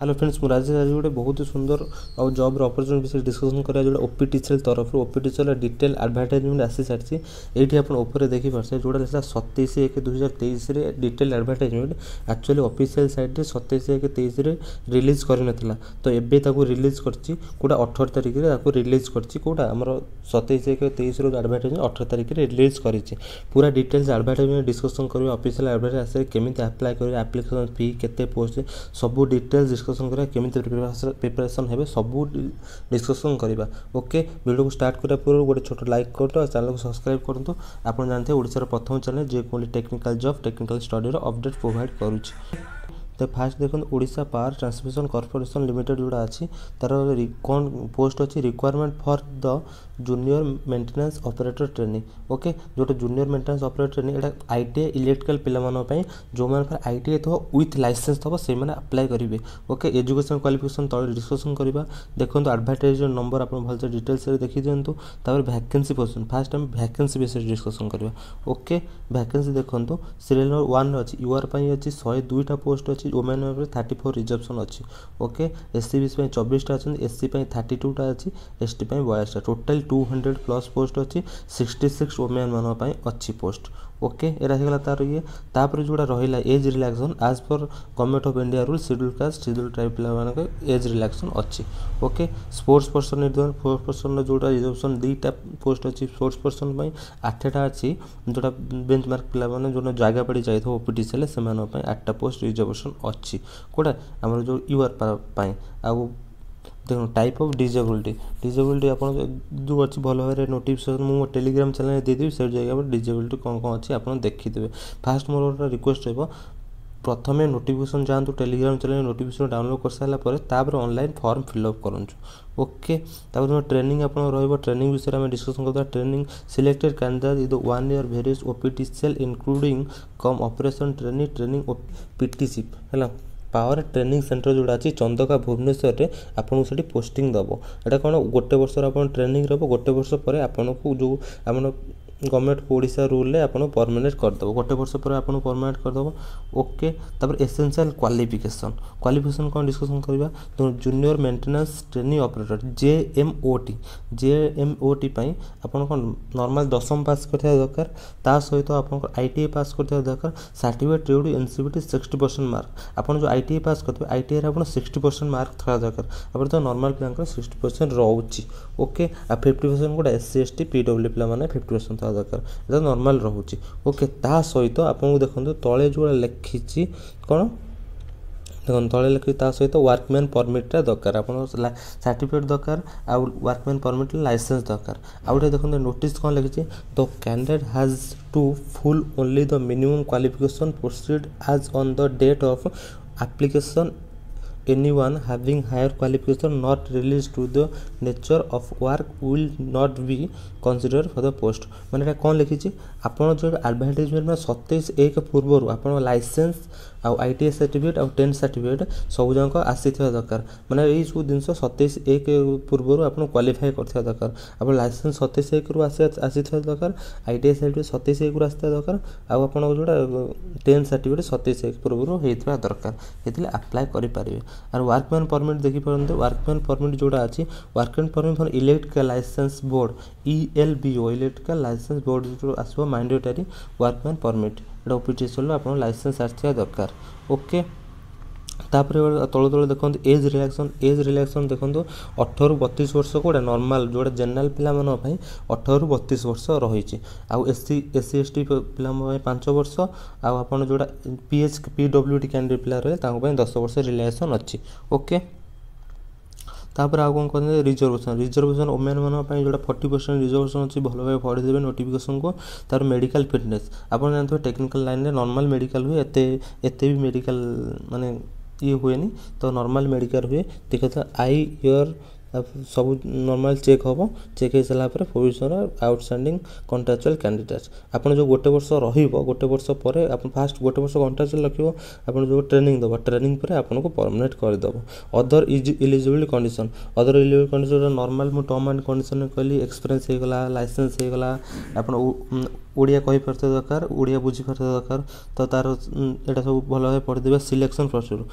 hello friends ମୁଁ ରାଜେଶ ଆଜି ଗୋଟେ ବହୁତ ସୁନ୍ଦର ଆଉ ଜବ୍ର ଅପରଚ୍ୟୁନିଟି ବିଷୟରେ ଡିସ୍କସନ୍ କରିବା ଯେଉଁଟା ଓପି ଟିଚେଲ୍ ତରଫରୁ ଓପି ଟିଚେଲ୍ର ଡିଟେଲ୍ ଆଡ଼ଭାର୍ଟାଇଜମେଣ୍ଟ ଆସିସାରିଛି ଏଇଠି ଆପଣ ଉପରେ ଦେଖିପାରୁଥିବେ ଯେଉଁଟା ଲେଖା ସତେଇଶ ଏକ ଦୁଇହଜାର ତେଇଶରେ ଡିଟେଲ୍ ଆଡ଼ଭାର୍ଟାଇଜମେଣ୍ଟ ଆକ୍ଚୁଆଲି ଅଫିସିଆଲ୍ ସାଇଟ୍ରେ ସତେଇଶ ଏକ ତେଇଶରେ ରିଲିଜ୍ କରିନଥିଲା ତ ଏବେ ତାକୁ ରିଲିଜ୍ କରିଛି କେଉଁଟା ଅଠର ତାରିଖରେ ତାକୁ ରିଲିଜ୍ କରିଛି କେଉଁଟା ଆମର ସତେଇଶ ଏକ ତେଇଶରୁ ଆଡ଼ଭାର୍ଟାଇଜମେଣ୍ଟ ଅଠର ତାରିଖରେ ରିଲିଜ୍ କରିଛି ପୁରା ଡିଟେଲ୍ସ ଆଡ଼ଭାର୍ଟାଇଜମେଣ୍ଟ ଡିସ୍କସନ୍ କରିବା ଅଫିସିଆଲ୍ ଆଡ଼ଭାର୍ଟାଇଜ ଆସିଲେ କେମିତି ଆପ୍ଲାଏ କରିବେ ଆପ୍ଲିକେସନ୍ ଫି କେତେ ପୋଷ୍ଟ ସବୁ ଡିଟେଲ୍ସ ଡିସ୍କସନ୍ କରିବା କେମିତି ପ୍ରିପାରେସନ୍ ହେବେ ସବୁ ଡିସ୍କସନ୍ କରିବା ଓକେ ଭିଡ଼ିଓକୁ ଷ୍ଟାର୍ଟ କରିବା ପୂର୍ବରୁ ଗୋଟେ ଛୋଟ ଲାଇକ୍ କରନ୍ତୁ ଆଉ ଚ୍ୟାନେଲକୁ ସବସ୍କ୍ରାଇବ୍ କରନ୍ତୁ ଆପଣ ଜାଣିଥିବେ ଓଡ଼ିଶାର ପ୍ରଥମ ଚ୍ୟାନେଲ୍ ଯେ କୌଣସି ଟେକ୍ନିକାଲ୍ ଜବ୍ ଟେକ୍ନିକାଲ୍ ଷ୍ଟଡ଼ିର ଅପଡ଼େଟ୍ ପ୍ରୋଭାଇଡ଼୍ କରୁଛି ତ ଫାଷ୍ଟ ଦେଖନ୍ତୁ Odisha power transmission corporation limited ଯେଉଁଟା ଅଛି ତା'ର କ'ଣ ପୋଷ୍ଟ ଅଛି requirement for the junior maintenance operator training okay ଯେଉଁଟା ଜୁନିୟର ମେଣ୍ଟେନାନ୍ସ ଅପରେଟର୍ ଟ୍ରେନିଂ ଏଇଟା ଆଇ ଟି ଆଇ ଇଲେକ୍ଟ୍ରିକାଲ୍ ପିଲାମାନଙ୍କ ପାଇଁ ଯେଉଁମାନଙ୍କର ଆଇ ଟି ଆଇ ଥିବ ୱିଥ୍ ଲାଇସେନ୍ସ ଥିବ ସେମାନେ ଆପ୍ଲାଏ କରିବେ ଓକେ ଏଜୁକେସନ୍ କ୍ୱାଲିଫିକେସନ୍ ତଳେ ଡିସ୍କସନ୍ କରିବା ଦେଖନ୍ତୁ ଆଡ଼ଭାର୍ଟାଇଜର ନମ୍ବର ଆପଣ ଭଲସେ ଡିଟେଲ୍ସରେ ଦେଖିଦିଅନ୍ତୁ ତାପରେ ଭ୍ୟାକେନ୍ସି ପୋଜିସନ୍ ଫାଷ୍ଟ ଆମେ ଭ୍ୟାକେନ୍ସି ବିଷୟରେ ଡିସ୍କସନ୍ କରିବା ଓକେ ଭ୍ୟାକେନ୍ସି ଦେଖନ୍ତୁ ସିରିଏଲ୍ ନମ୍ବର ୱାନ୍ ଅଛି ୟୁଆର୍ ପାଇଁ ଅଛି ଶହେ ଦୁଇଟା ପୋଷ୍ଟ ଅଛି ଅଛି ଓମେନ୍ ଉପରେ ଥାର୍ଟି ଫୋର୍ ରିଜର୍ଭେସନ୍ ଅଛି okay S C B C ପାଇଁ ଚବିଶଟା ଅଛନ୍ତି ଏସ୍ ସି ପାଇଁ ଥାର୍ଟି ଟୁଟା ଅଛି ଏସ୍ ଟି ପାଇଁ ବୟାଳିଶଟା total two hundred plus post ଅଛି ସିକ୍ସଟି ସିକ୍ସ ଓମେନ୍ମାନଙ୍କ ପାଇଁ ଅଛି ପୋଷ୍ଟ ଓକେ ଏରା ହେଇଗଲା ତାର ଇଏ ତାପରେ ଯେଉଁଟା ରହିଲା age relaxation as per government of India rule scheduled caste scheduled tribe ପିଲାମାନଙ୍କ ଏଜ୍ ରିଲାକ୍ସେସନ୍ ଅଛି ଓକେ ସ୍ପୋର୍ଟସ୍ ପର୍ସନ୍ ନିର୍ଦ୍ଧାରଣ ସ୍ପୋର୍ଟସ୍ ପର୍ସନ୍ର ଯେଉଁଟା ରିଜର୍ଭେସନ୍ ଦୁଇଟା ପୋଷ୍ଟ ଅଛି ସ୍ପୋର୍ଟସ୍ ପର୍ସନ୍ ପାଇଁ ଆଠଟା ଅଛି ଯେଉଁଟା ବେଞ୍ଚ ମାର୍କ ପିଲାମାନେ ଯେଉଁଟା ଜାଗା ପଡ଼ି ଯାଇଥିବ ଓପିଟିସି ହେଲେ ସେମାନଙ୍କ ପାଇଁ ଆଠଟା ପୋଷ୍ଟ ରିଜର୍ଭେସନ୍ ଅଛି କେଉଁଟା ଆମର ଯେଉଁ ୟୁଆର୍ ପାଇଁ ଆଉ ଦେଖନ୍ତୁ ଟାଇପ୍ ଅଫ୍ ଡିଜେବିଲିଟି ଡିଜେବିଲିଟି ଆପଣ ଯେଉଁ ଅଛି ଭଲ ଭାବରେ ନୋଟିଫିକେସନ୍ ମୁଁ ଟେଲିଗ୍ରାମ୍ ଚ୍ୟାନେଲ୍ରେ ଦେଇଦେବି ସେଇଠି ଯାଇକି ଆପଣ ଡିଜେବିଲିଟି କ'ଣ କ'ଣ ଅଛି ଆପଣ ଦେଖିଦେବେ ଫାଷ୍ଟ ମୋର ଗୋଟେ ରିକ୍ୱେଷ୍ଟ ରହିବ ପ୍ରଥମେ ନୋଟିଫିକେସନ୍ ଯାଆନ୍ତୁ ଟେଲିଗ୍ରାମ୍ ଚ୍ୟାନେଲ୍ ନୋଟିଫିକେସନ୍ ଡାଉନଲୋଡ଼୍ କରିସାରିଲା ପରେ ତାପରେ ଅନଲାଇନ୍ ଫର୍ମ ଫିଲ୍ଅପ୍ କରନ୍ତୁ ଓକେ ତାପରେ ଟ୍ରେନିଂ ଆପଣ ରହିବ ଟ୍ରେନିଂ ବିଷୟରେ ଆମେ ଡିସ୍କସନ୍ କରିଦେବା training selected candidate is the one year various O P T cell including com operation training training O P T ସିପ୍ ହେଲା ପାୱାର ଟ୍ରେନିଂ ସେଣ୍ଟର ଯେଉଁଟା ଅଛି ଚନ୍ଦକା ଭୁବନେଶ୍ୱରରେ ଆପଣଙ୍କୁ ସେଠି ପୋଷ୍ଟିଂ ଦେବ ଏଇଟା କ'ଣ ଗୋଟେ ବର୍ଷର ଆପଣ ଟ୍ରେନିଂ ରହିବ ଗୋଟେ ବର୍ଷ ପରେ ଆପଣଙ୍କୁ ଯେଉଁ ଆମର ଗଭର୍ଣ୍ଣମେଣ୍ଟ ଓଡ଼ିଶା ରୁଲ୍ରେ ଆପଣଙ୍କୁ ପରମାନେଣ୍ଟ କରିଦେବ ଗୋଟେ ବର୍ଷ ପରେ ଆପଣଙ୍କୁ ପରମାନେଣ୍ଟ କରିଦେବ ଓକେ ତା'ପରେ ଏସେନ୍ସିଆଲ୍ କ୍ୱାଲିଫିକେସନ୍ କ୍ୱାଲିଫିକେସନ୍ କ'ଣ ଡିସ୍କସନ୍ କରିବା junior maintenance training operator J M O T J M O T ପାଇଁ ଆପଣ କ'ଣ ନର୍ମାଲ୍ ଦଶମ ପାସ୍ କରିଥିବା ଦରକାର ତା ସହିତ ଆପଣଙ୍କର ଆଇ ଟି ଆଇ ପାସ୍ କରିଥିବା ଦରକାର certificate ready N C B T sixty percent mark ଆପଣ ଯେଉଁ ଆଇ ଟି ଆଇ ପାସ୍ କରିଥିବେ ଆଇ ଟି ଆଇରେ ଆପଣ ସିକ୍ସଟି ପରସେଣ୍ଟ ମାର୍କ ଥିବା ଦରକାର ଆପଣ ତ ନର୍ମାଲ୍ ପିଲାଙ୍କର ସିକ୍ସଟି ପରସେଣ୍ଟ ରହୁଛି ଓକେ ଆଉ ଫିଫ୍ଟି ପରସେଣ୍ଟ ଗୋଟେ S C S T P W ପିଲାମାନେ ଫିଫ୍ଟି ପରସେଣ୍ଟ ଥିବା ଦରକାର ଏଇଟା ନର୍ମାଲ୍ ରହୁଛି ଓକେ ତା ସହିତ ଆପଣଙ୍କୁ ଦେଖନ୍ତୁ ତଳେ ଯେଉଁଟା ଲେଖିଛି କ'ଣ ଦେଖନ୍ତୁ ତଳେ ଲେଖିଛି ତା ସହିତ ୱାର୍କମ୍ୟାନ୍ ପରମିଟ୍ଟା ଦରକାର ଆପଣଙ୍କ ସାର୍ଟିଫିକେଟ୍ ଦରକାର ଆଉ ୱାର୍କମ୍ୟାନ୍ ପରମିଟ୍ ଲାଇସେନ୍ସ ଦରକାର ଆଉ ଗୋଟେ ଦେଖନ୍ତୁ ନୋଟିସ୍ କ'ଣ ଲେଖିଛି the candidate has to full only the minimum qualification proceed as on the date of application anyone having higher qualification not relates to the nature of work will not be considered for the post ମାନେ ଏଇଟା କ'ଣ ଲେଖିଛି ଆପଣ ଯେଉଁ ଆଡ଼ଭାର୍ଟାଇଜମେଣ୍ଟ ମାନେ ସତେଇଶ ଏକ ପୂର୍ବରୁ ଆପଣ ଲାଇସେନ୍ସ ଆଉ ଆଇ ଟି ଆଇ ସାର୍ଟିଫିକେଟ୍ ଆଉ ଟେନ୍ଥ ସାର୍ଟିଫିକେଟ୍ ସବୁ ଯାକ ଆସିଥିବା ଦରକାର ମାନେ ଏଇ ସବୁ ଜିନିଷ ସତେଇଶ ଏକ ପୂର୍ବରୁ ଆପଣ କ୍ୱାଲିଫାଏ କରିଥିବା ଦରକାର ଆପଣ ଲାଇସେନ୍ସ ସତେଇଶ ଏକରୁ ଆସିଥିବା ଦରକାର ଆଇ ଟି ଆଇ ସାର୍ଟିଫିକେଟ୍ ସତେଇଶ ଏକରୁ ଆସିଥିବା ଦରକାର ଆଉ ଆପଣଙ୍କ ଯେଉଁଟା ଟେନ୍ଥ ସାର୍ଟିଫିକେଟ୍ ସତେଇଶ ଏକ ପୂର୍ବରୁ ହେଇଥିବା ଦରକାର ସେଥିରେ ଆପ୍ଲାଏ କରିପାରିବେ ଆଉ ୱାର୍କମ୍ୟାନ୍ ପରମିଟ୍ ଦେଖିପାରନ୍ତୁ ୱାର୍କମ୍ୟାନ୍ ପରମିଟ୍ ଯେଉଁଟା ଅଛି workman permit for electrical licence board E L B O electrical licence board ଯେଉଁ ଆସିବ ମାଣ୍ଡେଟାରୀ ୱାର୍କମ୍ୟାନ୍ ପରମିଟ୍ ଡପିଟିସିଏଲ୍ରୁ ଆପଣ ଲାଇସେନ୍ସ ଆସିଥିବା ଦରକାର ଓକେ ତାପରେ ତଳୁ ତଳୁ ଦେଖନ୍ତୁ ଏଜ୍ ରିଲାକ୍ସେସନ୍ ଏଜ୍ ରିଲାକ୍ସେସନ୍ ଦେଖନ୍ତୁ ଅଠରରୁ ବତିଶ ବର୍ଷ କେଉଁଟା ନର୍ମାଲ୍ ଯେଉଁଟା ଜେନେରାଲ୍ ପିଲାମାନଙ୍କ ପାଇଁ ଅଠରରୁ ବତିଶ ବର୍ଷ ରହିଛି ଆଉ ଏସ୍ସି ଏସ୍ସି ଏସ୍ ଟି ପିଲାଙ୍କ ପାଇଁ ପାଞ୍ଚ ବର୍ଷ ଆଉ ଆପଣ ଯେଉଁଟା P H P W D candidate ପିଲା ରହିଲେ ତାଙ୍କ ପାଇଁ ଦଶ ବର୍ଷ ରିଲାକ୍ସେସନ୍ ଅଛି ଓକେ ତା'ପରେ ଆଉ କ'ଣ କରନ୍ତି ରିଜର୍ଭେସନ୍ ରିଜର୍ଭେସନ୍ ଓମେନ୍ମାନଙ୍କ ପାଇଁ ଯେଉଁଟା ଫର୍ଟି ପରସେଣ୍ଟ ରିଜର୍ଭେସନ୍ ଅଛି ଭଲ ଭାବେ ପଢ଼ିଦେବେ ନୋଟିଫିକେସନ୍କୁ ତା'ପରେ ମେଡ଼ିକାଲ୍ ଫିଟନେସ୍ ଆପଣ ଜାଣିଥିବେ ଟେକ୍ନିକାଲ୍ ଲାଇନ୍ରେ ନର୍ମାଲ୍ ମେଡ଼ିକାଲ୍ ହୁଏ ଏତେ ଏତେ ବି ମେଡ଼ିକାଲ୍ ମାନେ ଇଏ ହୁଏନି ତ ନର୍ମାଲ୍ ମେଡ଼ିକାଲ୍ ହୁଏ ଦେଖିବା ଆଇ ଇୟର୍ ସବୁ ନର୍ମାଲ୍ ଚେକ୍ ହେବ ଚେକ୍ ହୋଇସାରିଲା ପରେ ପ୍ରୋଭିଜନାଲ୍ ଆଉଟ୍ଷ୍ଟାଣ୍ଡିଂ କଣ୍ଟ୍ରାକ୍ଚୁଆଲ୍ କ୍ୟାଣ୍ଡିଡ଼େଟ୍ ଆପଣ ଯେଉଁ ଗୋଟେ ବର୍ଷ ରହିବ ଗୋଟେ ବର୍ଷ ପରେ ଆପଣ ଫାଷ୍ଟ ଗୋଟେ ବର୍ଷ କଣ୍ଟ୍ରାକ୍ଚୁଆଲ୍ ରଖିବ ଆପଣ ଯେଉଁ ଟ୍ରେନିଂ ଦେବ ଟ୍ରେନିଂ ପରେ ଆପଣଙ୍କୁ ପରମାନେଣ୍ଟ କରିଦେବ other is eligibility condition other eligibility condition normal ମୁଁ ଟର୍ମ ଆଣ୍ଡ କଣ୍ଡିସନ୍ କହିଲି ଏକ୍ସପିରିଏନ୍ସ ହୋଇଗଲା ଲାଇସେନ୍ସ ହୋଇଗଲା ଆପଣ ଓଡ଼ିଆ କହିପାରୁଥିବା ଦରକାର ଓଡ଼ିଆ ବୁଝିପାରୁଥିବା ଦରକାର ତ ତା'ର ଏଇଟା ସବୁ ଭଲ ଭାବେ ପଢ଼ିଦେବେ ସିଲେକ୍ସନ୍ ପ୍ରୋସେସ୍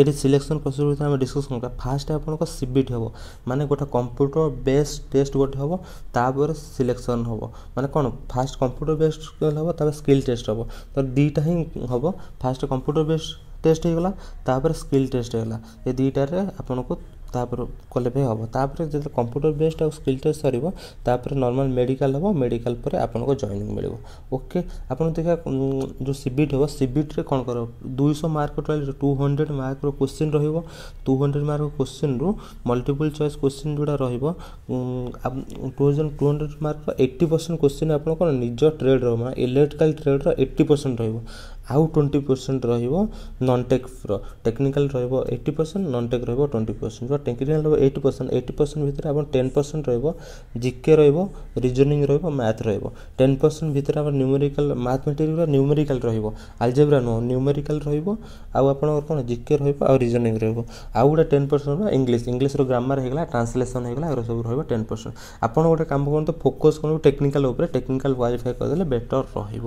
ଏଠି ସିଲେକ୍ସନ୍ ପ୍ରୋସେସ୍ ଭିତରେ ଆମେ ଡିସ୍କସନ୍ କରିବା ଫାର୍ଷ୍ଟ ଆପଣଙ୍କ ସି ବି ଟି ହେବ ମାନେ ଗୋଟେ କମ୍ପ୍ୟୁଟର ବେସ୍ ଟେଷ୍ଟ ଗୋଟେ ହେବ ତାପରେ ସିଲେକ୍ସନ୍ ହେବ ମାନେ କ'ଣ ଫାର୍ଷ୍ଟ କମ୍ପ୍ୟୁଟର ବେସ୍ ହେବ ତାପରେ ସ୍କିଲ୍ ଟେଷ୍ଟ ହେବ ତ ଦୁଇଟା ହିଁ ହେବ ଫାର୍ଷ୍ଟ କମ୍ପ୍ୟୁଟର ବେସ୍ ଟେଷ୍ଟ ହୋଇଗଲା ତାପରେ ସ୍କିଲ୍ ଟେଷ୍ଟ ହୋଇଗଲା ଏ ଦୁଇଟାରେ ଆପଣଙ୍କୁ ତାପରେ କଲେ ବି ହେବ ତାପରେ ଯେତେବେଳେ କମ୍ପ୍ୟୁଟର ବେସ୍ଡ ଆଉ ସ୍କିଲ୍ ଟେଷ୍ଟ ସରିବ ତାପରେ ନର୍ମାଲ୍ ମେଡ଼ିକାଲ୍ ହେବ ମେଡ଼ିକାଲ୍ ପରେ ଆପଣଙ୍କୁ ଜଏନିଂ ମିଳିବ ଓକେ ଆପଣ ଦେଖିବା ଯେଉଁ ସିବିଟି ହେବ ସିବିଟିରେ କ'ଣ କରିବ ଦୁଇଶହ ମାର୍କ ଟୋଟାଲ୍ ଟୁ ହଣ୍ଡ୍ରେଡ଼ ମାର୍କର କୋଶ୍ଚିନ୍ ରହିବ ଟୁ ହଣ୍ଡ୍ରେଡ଼ ମାର୍କ କୋଶ୍ଚିନ୍ରୁ ମଲ୍ଟିପୁଲ୍ ଚଏସ୍ କୋଶ୍ଚିନ୍ ଯେଉଁଟା ରହିବ ଟୁ ଥାଉଜେଣ୍ଡ ଟୁ ହଣ୍ଡ୍ରେଡ଼ ମାର୍କର ଏଇଟି ପରସେଣ୍ଟ କୋଶ୍ଚିନ୍ ଆପଣ କ'ଣ ନିଜ ଟ୍ରେଡ଼୍ର ମାନେ ଇଲେକ୍ଟ୍ରିକାଲ୍ ଟ୍ରେଡ଼୍ର ଏଇଟି ପରସେଣ୍ଟ ରହିବ ଆଉ ଟ୍ୱେଣ୍ଟି ପରସେଣ୍ଟ ରହିବ ନନ୍ ଟେକ୍ର ଟେକ୍ନିକାଲ୍ ରହିବ ଏଇଟି ପରସେଣ୍ଟ ନନ୍ ଟେକ୍ ରହିବ ଟ୍ୱେଣ୍ଟି ପରସେଣ୍ଟ ବା ଟେକ୍ନିକାଲ୍ ରହିବ ଏଇଟି ପରସେଣ୍ଟ ଏଇଟି ପରସେଣ୍ଟ ଭିତରେ ଆପଣ ଟେନ୍ ପରସେଣ୍ଟ ରହିବ ଜିକେ ରହିବ ରିଜନିଂ ରହିବ ମ୍ୟାଥ୍ ରହିବ ଟେନ୍ ପରସେଣ୍ଟ ଭିତରେ ଆମର ନ୍ୟୁମେରିକାଲ୍ ମ୍ୟାଥମେଟିକ୍ସ ବା ନ୍ୟୁମେରିକାଲ୍ ରହିବ ଆଲଜେବ୍ରା ନୁହଁ ନ୍ୟୁମେରିକାଲ୍ ରହିବ ଆଉ ଆପଣଙ୍କର କ'ଣ ଜିକେ ରହିବ ଆଉ ରିଜନିଂ ରହିବ ଆଉ ଗୋଟେ ଟେନ୍ ପରସେଣ୍ଟ ରହିବ ଇଂଲିଶ ଇଂଲିଶର ଗ୍ରାମାର ହେଇଗଲା ଟ୍ରାନ୍ସଲେସନ୍ ହେଇଗଲା ଏଗୁଡ଼ା ସବୁ ରହିବ ଟେନ୍ ପରସେଣ୍ଟ ଆପଣ ଗୋଟେ କାମ କରନ୍ତୁ ଫୋକସ୍ କରନ୍ତୁ ଟେକ୍ନିକାଲ୍ ଉପରେ ଟେକ୍ନିକାଲ୍ କ୍ୱାଲିଫାଏ କରିଦେଲେ ବେଟର୍ ରହିବ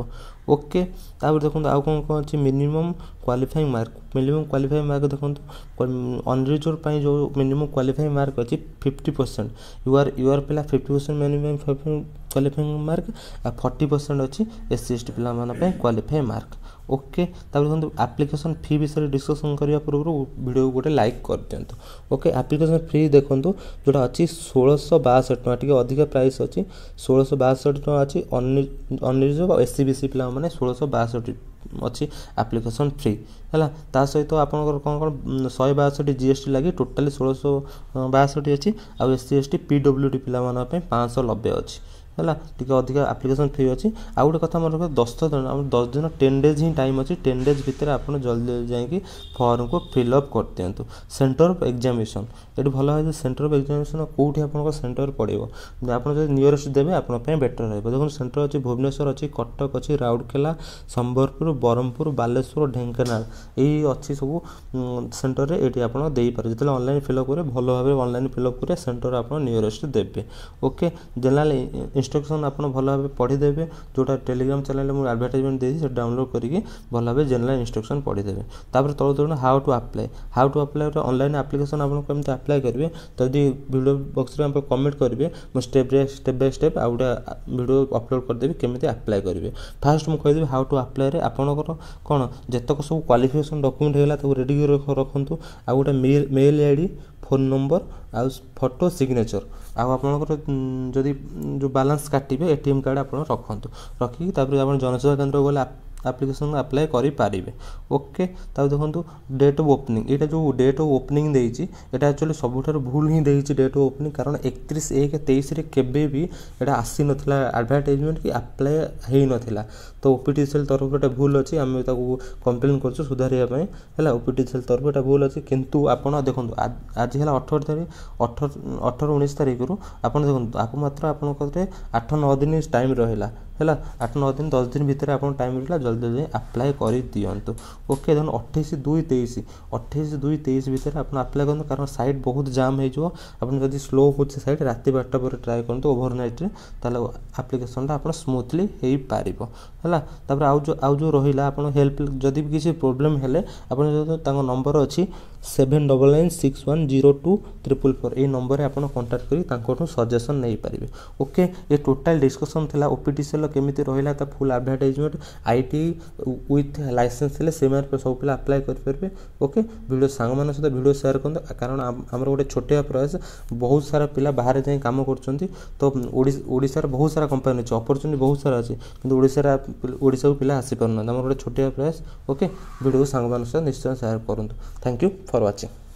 ଓକେ ତାପରେ ଦେଖନ୍ତୁ ଆଉ କ'ଣ କ'ଣ ଅଛି minimum qualifying mark minimum qualifying mark ଦେଖନ୍ତୁ ଅନରିଜର୍ଭ ପାଇଁ ଯେଉଁ ମିନିମମ୍ କ୍ୱାଲିଫାଇଂ ମାର୍କ ଅଛି fifty percent U R U R ପିଲା fifty percent minimum qualifying mark ଆଉ ଫର୍ଟି ପରସେଣ୍ଟ ଅଛି ଏସ୍ ସି ଏସ୍ ଟି ପିଲାମାନଙ୍କ ପାଇଁ କ୍ୱାଲିଫାଇଂ ମାର୍କ ଓକେ ତା'ପରେ ଦେଖନ୍ତୁ ଆପ୍ଲିକେସନ୍ ଫି ବିଷୟରେ ଡିସ୍କସନ୍ କରିବା ପୂର୍ବରୁ ଭିଡ଼ିଓକୁ ଗୋଟେ ଲାଇକ୍ କରିଦିଅନ୍ତୁ ଓକେ ଆପ୍ଲିକେସନ୍ ଫି ଦେଖନ୍ତୁ ଯେଉଁଟା ଅଛି ଷୋଳଶହ ବାଷଠି ଟଙ୍କା ଟିକେ ଅଧିକା ପ୍ରାଇସ୍ ଅଛି ଷୋଳଶହ ବାଷଠି ଟଙ୍କା ଅଛି ଅନ୍ରିଜର୍ଭ ଆଉ ଏସ୍ ସି ବି ସି ପିଲାମାନେ ଷୋଳଶହ ବାଷଠି ଅଛି ଆପ୍ଲିକେସନ୍ ଫ୍ରି ହେଲା ତା ସହିତ ଆପଣଙ୍କର କ'ଣ କ'ଣ ଶହେ ବାଷଠି ଜି ଏସ୍ ଟି ଲାଗି ଟୋଟାଲି ଷୋଳଶହ ବାଷଠି ଅଛି ଆଉ S C S T P W D ପିଲାମାନଙ୍କ ପାଇଁ ପାଞ୍ଚଶହ ନବେ ଅଛି ହେଲା ଟିକେ ଅଧିକା ଆପ୍ଲିକେସନ୍ ଫି ଅଛି ଆଉ ଗୋଟେ କଥା ମନେ ରଖିବେ ଦଶ ଦିନ ଆମର ଦଶ ଦିନ ଟେନ୍ ଡେଜ୍ ହିଁ ଟାଇମ୍ ଅଛି ଟେନ୍ ଡେଜ୍ ଭିତରେ ଆପଣ ଜଲ୍ଦି ଯାଇକି ଫର୍ମକୁ ଫିଲ୍ଅପ୍ କରିଦିଅନ୍ତୁ ସେଣ୍ଟର ଅଫ୍ ଏକ୍ଜାମିନେସନ୍ ଏଠି ଭଲ ହେଇଛି ସେଣ୍ଟର ଅଫ୍ ଏକ୍ଜାମିନେସନ୍ କେଉଁଠି ଆପଣଙ୍କ ସେଣ୍ଟର ପଡ଼ିବ ଆପଣ ଯଦି ନିୟରେଷ୍ଟ ଦେବେ ଆପଣଙ୍କ ପାଇଁ ବେଟର୍ ରହିବ ଦେଖନ୍ତୁ ସେଣ୍ଟର ଅଛି ଭୁବନେଶ୍ୱର ଅଛି କଟକ ଅଛି ରାଉରକେଲା ସମ୍ବଲପୁର ବ୍ରହ୍ମପୁର ବାଲେଶ୍ୱର ଢେଙ୍କାନାଳ ଏଇ ଅଛି ସବୁ ସେଣ୍ଟରରେ ଏଇଠି ଆପଣ ଦେଇପାରିବେ ଯେତେବେଳେ ଅନଲାଇନ୍ ଫିଲ୍ଅପ୍ କରିବେ ଭଲ ଭାବରେ ଅନଲାଇନ୍ ଫିଲ୍ଅପ୍ କରିବେ ସେଣ୍ଟର ଆପଣ ନିୟରେଷ୍ଟ ଦେବେ ଓକେ ଜେନେରାଲ୍ ଇନଷ୍ଟ୍ରକ୍ସନ୍ ଆପଣ ଭଲ ଭାବେ ପଢ଼ିଦେବେ ଯେଉଁଟା ଟେଲିଗ୍ରାମ ଚ୍ୟାନେଲ୍ରେ ମୁଁ ଆଡ଼ଭର୍ଟାଇଜମେଣ୍ଟ ଦେଇଛି ସେଟା ଡାଉନଲୋଡ଼୍ କରିକି ଭଲ ଭାବେ ଜେନେରାଲ୍ ଇନଷ୍ଟ୍ରକ୍ସନ୍ ପଢ଼ିଦେବେ ତା'ପରେ ତଳୁ ଧରନ୍ତୁ how to apply how to apply ଗୋଟେ ଅନଲାଇନ୍ ଆପ୍ଲିକେସନ୍ ଆପଣ କେମିତି ଆପ୍ଲାଏ କରିବେ ଯଦି ଭିଡ଼ିଓ ବକ୍ସରେ ଆପଣ କମେଣ୍ଟ କରିବେ ମୁଁ step by step by step ଆଉ ଗୋଟେ ଭିଡ଼ିଓ ଅପଲୋଡ଼ କରିଦେବି କେମିତି ଆପ୍ଲାଏ କରିବେ ଫାଷ୍ଟ ମୁଁ କହିଦେବି ହାଉ ଟୁ ଆପ୍ଲାଏରେ ଆପଣଙ୍କର କ'ଣ ଯେତେକ ସବୁ କ୍ୱାଲିଫିକେସନ୍ ଡକୁମେଣ୍ଟ ହେଇଗଲା ତାକୁ ରେଡ଼ି କରି ରଖନ୍ତୁ ଆଉ ଗୋଟେ mail mail I D phone number ଆଉ ଫଟୋ ସିଗ୍ନେଚର୍ ଆଉ ଆପଣଙ୍କର ଯଦି ଯେଉଁ ବାଲାନ୍ସ କାଟିବେ ଏ ଟି ଏମ୍ କାର୍ଡ଼ ଆପଣ ରଖନ୍ତୁ ରଖିକି ତା'ପରେ ଆପଣ ଜନସେବା କେନ୍ଦ୍ରକୁ ଗଲେ ଆପ୍ଲିକେସନ୍ ଆପ୍ଲାଏ କରିପାରିବେ ଓକେ ତା'ପରେ ଦେଖନ୍ତୁ ଡେଟ୍ ଅଫ୍ ଓପନିଂ ଏଇଟା ଯେଉଁ ଡେଟ୍ ଅଫ୍ ଓପନିଂ ଦେଇଛି ଏଇଟା ଆକ୍ଚୁଆଲି ସବୁଠାରୁ ଭୁଲ ହିଁ ଦେଇଛି ଡେଟ୍ ଅଫ୍ ଓପନିଂ କାରଣ ଏକତିରିଶ ଏକ ତେଇଶରେ କେବେ ବି ଏଇଟା ଆସିନଥିଲା ଆଡ଼ଭାର୍ଟାଇଜମେଣ୍ଟ କି ଆପ୍ଲାଏ ହେଇନଥିଲା ତ O P T C L ତରଫରୁ ଏଇଟା ଭୁଲ ଅଛି ଆମେ ତାକୁ କମ୍ପ୍ଲେନ୍ କରୁଛୁ ସୁଧାରିବା ପାଇଁ ହେଲା O P T C L ତରଫରୁ ଏଇଟା ଭୁଲ ଅଛି କିନ୍ତୁ ଆପଣ ଦେଖନ୍ତୁ ଆଜି ହେଲା ଅଠର ତାରିଖ ଅଠର ଅଠର ଉଣେଇଶ ତାରିଖରୁ ଆପଣ ଦେଖନ୍ତୁ ଆପଣ ମାତ୍ର ଆପଣଙ୍କ ଆଠ ନଅ ଦିନ ଟାଇମ୍ ରହିଲା ହେଲା ଆଠ ନଅ ଦିନ ଦଶ ଦିନ ଭିତରେ ଆପଣଙ୍କୁ ଟାଇମ୍ ମିଳିଲା ଜଲ୍ଦି ଜଲ୍ଦି ଆପ୍ଲାଏ କରିଦିଅନ୍ତୁ ଓକେ ଦେନ୍ ଅଠେଇଶ ଦୁଇ ତେଇଶ ଅଠେଇଶ ଦୁଇ ତେଇଶ ଭିତରେ ଆପଣ ଆପ୍ଲାଏ କରନ୍ତୁ କାରଣ ସାଇଟ୍ ବହୁତ ଜାମ୍ ହେଇଯିବ ଆପଣ ଯଦି ସ୍ଲୋ ହେଉଛି ସାଇଟ୍ ରାତି ବାରଟା ପରେ ଟ୍ରାଏ କରନ୍ତୁ ଓଭରନାଇଟ୍ରେ ତାହେଲେ ଆପ୍ଲିକେସନ୍ଟା ଆପଣ ସ୍ମୁଥଲି ହେଇପାରିବ ହେଲା ତାପରେ ଆଉ ଯେଉଁ ଆଉ ଯେଉଁ ରହିଲା ଆପଣ ହେଲ୍ପ ଯଦି ବି କିଛି ପ୍ରୋବ୍ଲେମ୍ ହେଲେ ଆପଣ ଯଦି ତାଙ୍କ ନମ୍ବର ଅଛି seven double nine six one zero two triple four ଏଇ ନମ୍ବରରେ ଆପଣ କଣ୍ଟାକ୍ଟ କରି ତାଙ୍କଠୁ ସଜେସନ୍ ନେଇପାରିବେ ଓକେ ଏ ଟୋଟାଲ୍ ଡିସ୍କସନ୍ ଥିଲା ଓପିଟିସିଏଲ୍ ଭଲ କେମିତି ରହିଲା ତା full advertisement I T with licence ହେଲେ ସେମାନେ ସବୁ ପିଲା ଆପ୍ଲାଏ କରିପାରିବେ ଓକେ ଭିଡ଼ିଓ ସାଙ୍ଗମାନଙ୍କ ସହିତ ଭିଡ଼ିଓ ସେୟାର କରନ୍ତୁ କାରଣ ଆମର ଗୋଟେ ଛୋଟିଆ ପ୍ରୟାସ ବହୁତ ସାରା ପିଲା ବାହାରେ ଯାଇ କାମ କରୁଛନ୍ତି ତ ଓଡ଼ିଶାରେ ବହୁତ ସାରା କମ୍ପାନୀ ଅଛି ଅପରଚ୍ୟୁନିଟି ବହୁତ ସାରା ଅଛି କିନ୍ତୁ ଓଡ଼ିଶାରେ ଓଡ଼ିଶାକୁ ପିଲା ଆସିପାରୁନାହାନ୍ତି ଆମର ଗୋଟେ ଛୋଟିଆ ପ୍ରୟାସ ଓକେ ଭିଡ଼ିଓକୁ ସାଙ୍ଗମାନଙ୍କ ସହ ନିଶ୍ଚୟ ସେୟାର କରନ୍ତୁ ଥ୍ୟାଙ୍କ ୟୁ ଫର୍ ୱାଚିଂ